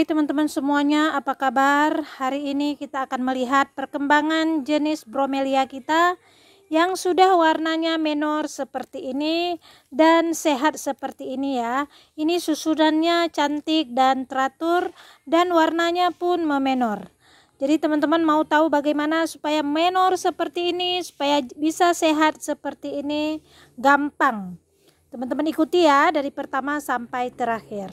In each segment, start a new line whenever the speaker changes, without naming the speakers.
Hai teman-teman semuanya, apa kabar? Hari ini kita akan melihat perkembangan jenis bromelia kita yang sudah warnanya menor seperti ini dan sehat seperti ini ya. Ini susudannya cantik dan teratur dan warnanya pun memenor. Jadi teman-teman mau tahu bagaimana supaya menor seperti ini, supaya bisa sehat seperti ini, gampang. Teman-teman ikuti ya dari pertama sampai terakhir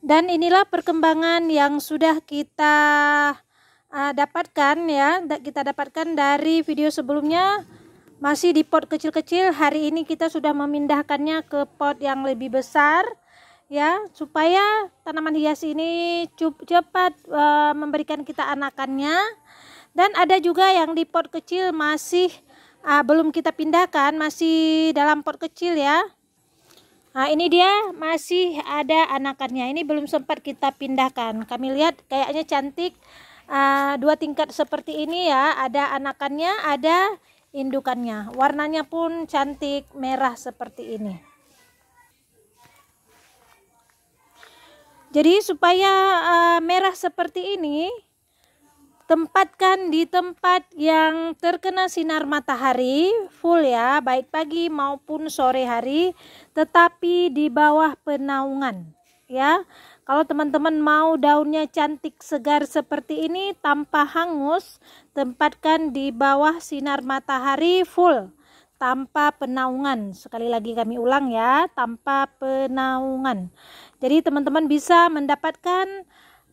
dan inilah perkembangan yang sudah kita uh, dapatkan ya kita dapatkan dari video sebelumnya masih di pot kecil-kecil hari ini kita sudah memindahkannya ke pot yang lebih besar ya supaya tanaman hias ini cepat uh, memberikan kita anakannya dan ada juga yang di pot kecil masih uh, belum kita pindahkan masih dalam pot kecil ya Nah, ini dia masih ada anakannya. Ini belum sempat kita pindahkan. Kami lihat kayaknya cantik. Uh, dua tingkat seperti ini ya. Ada anakannya, ada indukannya. Warnanya pun cantik merah seperti ini. Jadi supaya uh, merah seperti ini, tempatkan di tempat yang terkena sinar matahari full ya baik pagi maupun sore hari tetapi di bawah penaungan ya kalau teman-teman mau daunnya cantik segar seperti ini tanpa hangus tempatkan di bawah sinar matahari full tanpa penaungan sekali lagi kami ulang ya tanpa penaungan jadi teman-teman bisa mendapatkan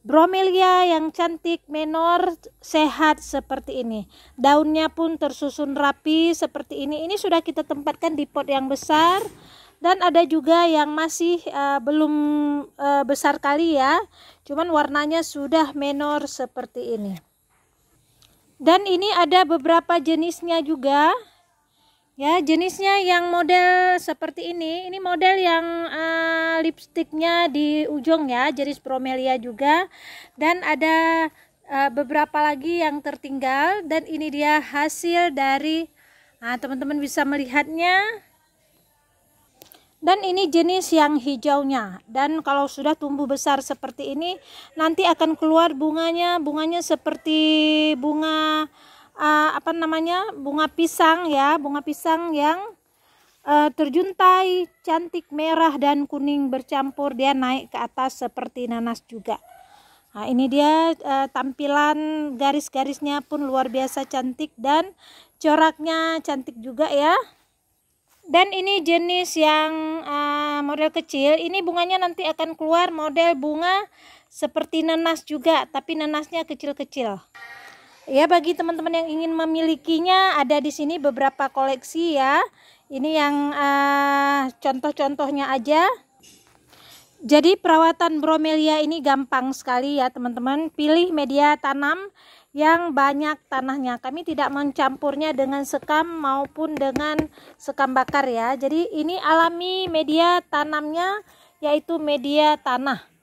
Bromelia yang cantik, menor, sehat seperti ini. Daunnya pun tersusun rapi seperti ini. Ini sudah kita tempatkan di pot yang besar dan ada juga yang masih uh, belum uh, besar kali ya. Cuman warnanya sudah menor seperti ini. Dan ini ada beberapa jenisnya juga ya jenisnya yang model seperti ini ini model yang uh, lipstiknya di ujung ya jenis bromelia juga dan ada uh, beberapa lagi yang tertinggal dan ini dia hasil dari teman eh, teman-teman bisa melihatnya dan ini jenis yang hijaunya dan kalau sudah tumbuh besar seperti ini nanti akan keluar bunganya bunganya seperti bunga uh, apa namanya bunga pisang ya bunga pisang yang uh, terjuntai cantik merah dan kuning bercampur dia naik ke atas seperti nanas juga Nah, ini dia uh, tampilan garis-garisnya pun luar biasa cantik dan coraknya cantik juga ya. Dan ini jenis yang uh, model kecil, ini bunganya nanti akan keluar model bunga seperti nanas juga, tapi nanasnya kecil-kecil. Ya bagi teman-teman yang ingin memilikinya ada di sini beberapa koleksi ya. Ini yang uh, contoh-contohnya aja. Jadi perawatan bromelia ini gampang sekali ya teman-teman. Pilih media tanam yang banyak tanahnya. Kami tidak mencampurnya dengan sekam maupun dengan sekam bakar ya. Jadi ini alami media tanamnya yaitu media tanah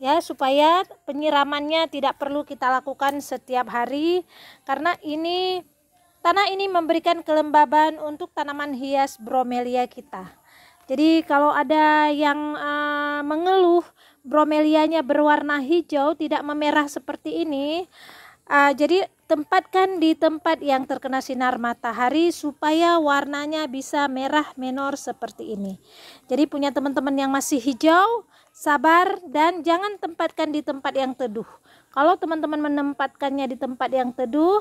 ya supaya penyiramannya tidak perlu kita lakukan setiap hari karena ini tanah ini memberikan kelembaban untuk tanaman hias bromelia kita. Jadi kalau ada yang uh, mengeluh bromelianya berwarna hijau tidak memerah seperti ini, uh, jadi tempatkan di tempat yang terkena sinar matahari supaya warnanya bisa merah menor seperti ini. Jadi punya teman-teman yang masih hijau, sabar, dan jangan tempatkan di tempat yang teduh. Kalau teman-teman menempatkannya di tempat yang teduh,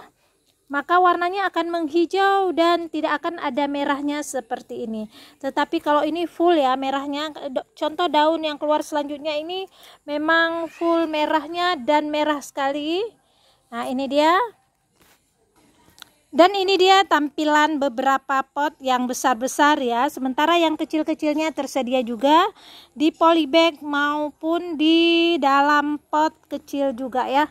maka warnanya akan menghijau dan tidak akan ada merahnya seperti ini. Tetapi kalau ini full ya merahnya, contoh daun yang keluar selanjutnya ini memang full merahnya dan merah sekali. Nah ini dia dan ini dia tampilan beberapa pot yang besar-besar ya. Sementara yang kecil-kecilnya tersedia juga di polybag maupun di dalam pot kecil juga ya.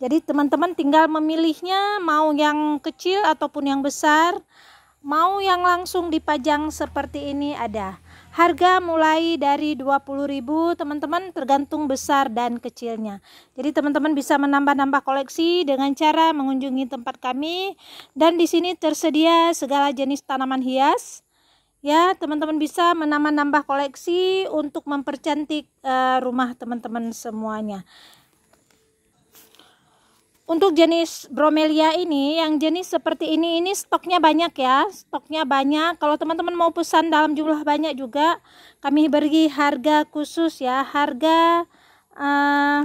Jadi teman-teman tinggal memilihnya mau yang kecil ataupun yang besar. Mau yang langsung dipajang seperti ini ada. Harga mulai dari 20.000 teman-teman tergantung besar dan kecilnya. Jadi teman-teman bisa menambah-nambah koleksi dengan cara mengunjungi tempat kami dan di sini tersedia segala jenis tanaman hias. Ya, teman-teman bisa menambah-nambah koleksi untuk mempercantik uh, rumah teman-teman semuanya. Untuk jenis bromelia ini, yang jenis seperti ini, ini stoknya banyak ya, stoknya banyak. Kalau teman-teman mau pesan dalam jumlah banyak juga, kami beri harga khusus ya, harga uh,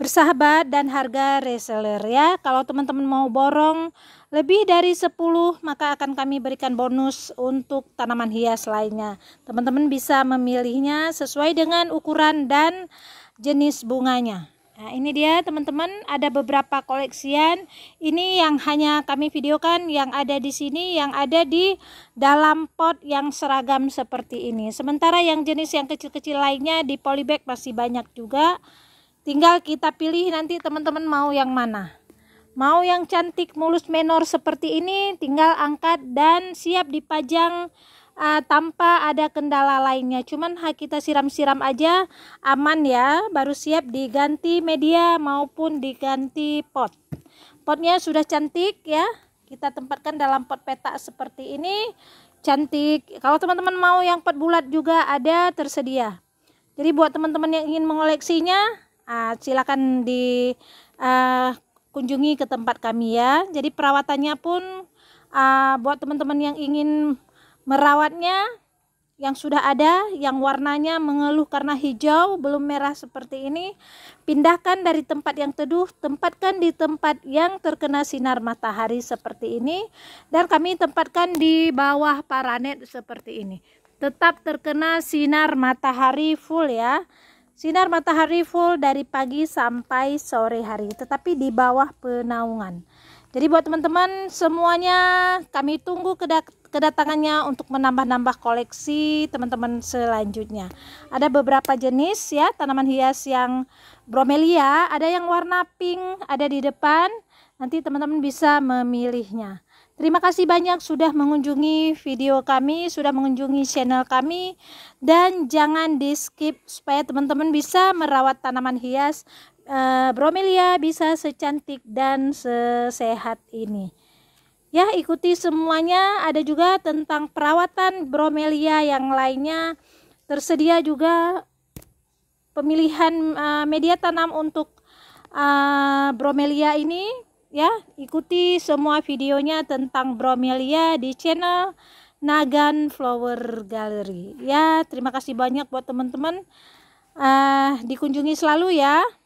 bersahabat dan harga reseller ya. Kalau teman-teman mau borong lebih dari 10, maka akan kami berikan bonus untuk tanaman hias lainnya. Teman-teman bisa memilihnya sesuai dengan ukuran dan jenis bunganya. Nah, ini dia teman-teman, ada beberapa koleksian. Ini yang hanya kami videokan yang ada di sini, yang ada di dalam pot yang seragam seperti ini. Sementara yang jenis yang kecil-kecil lainnya di polybag masih banyak juga. Tinggal kita pilih nanti teman-teman mau yang mana. Mau yang cantik mulus menor seperti ini, tinggal angkat dan siap dipajang uh, tanpa ada kendala lainnya cuman kita siram-siram aja aman ya baru siap diganti media maupun diganti pot potnya sudah cantik ya kita tempatkan dalam pot petak seperti ini cantik kalau teman-teman mau yang pot bulat juga ada tersedia jadi buat teman-teman yang ingin mengoleksinya uh, silakan di uh, kunjungi ke tempat kami ya jadi perawatannya pun uh, buat teman-teman yang ingin merawatnya yang sudah ada yang warnanya mengeluh karena hijau belum merah seperti ini pindahkan dari tempat yang teduh tempatkan di tempat yang terkena sinar matahari seperti ini dan kami tempatkan di bawah paranet seperti ini tetap terkena sinar matahari full ya sinar matahari full dari pagi sampai sore hari tetapi di bawah penaungan jadi buat teman-teman semuanya kami tunggu kedat kedatangannya untuk menambah-nambah koleksi teman-teman selanjutnya. Ada beberapa jenis ya tanaman hias yang bromelia, ada yang warna pink ada di depan. Nanti teman-teman bisa memilihnya. Terima kasih banyak sudah mengunjungi video kami, sudah mengunjungi channel kami dan jangan di skip supaya teman-teman bisa merawat tanaman hias e, bromelia bisa secantik dan sesehat ini. Ya, ikuti semuanya. Ada juga tentang perawatan bromelia yang lainnya. Tersedia juga pemilihan uh, media tanam untuk uh, bromelia ini ya. Ikuti semua videonya tentang bromelia di channel Nagan Flower Gallery. Ya, terima kasih banyak buat teman-teman. Uh, dikunjungi selalu ya.